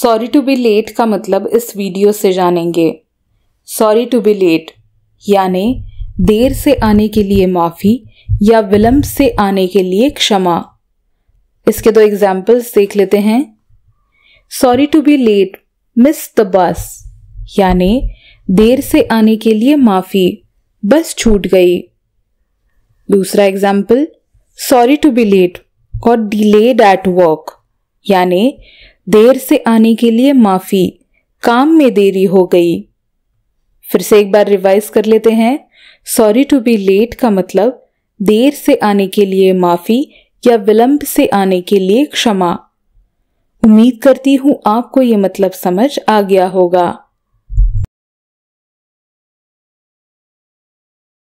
sorry to be late का मतलब इस वीडियो से जानेंगे सॉरी टू बी लेट यानी देर से आने के लिए माफ़ी या विलंब से आने के लिए क्षमा इसके दो एग्जाम्पल्स देख लेते हैं sorry to be late miss the bus यानी देर से आने के लिए माफ़ी बस छूट गई दूसरा example sorry to be late और डिलेड एट वर्क यानी देर से आने के लिए माफ़ी काम में देरी हो गई फिर से एक बार रिवाइज कर लेते हैं सॉरी टू बी लेट का मतलब देर से आने के लिए माफ़ी या विलंब से आने के लिए क्षमा उम्मीद करती हूं आपको ये मतलब समझ आ गया होगा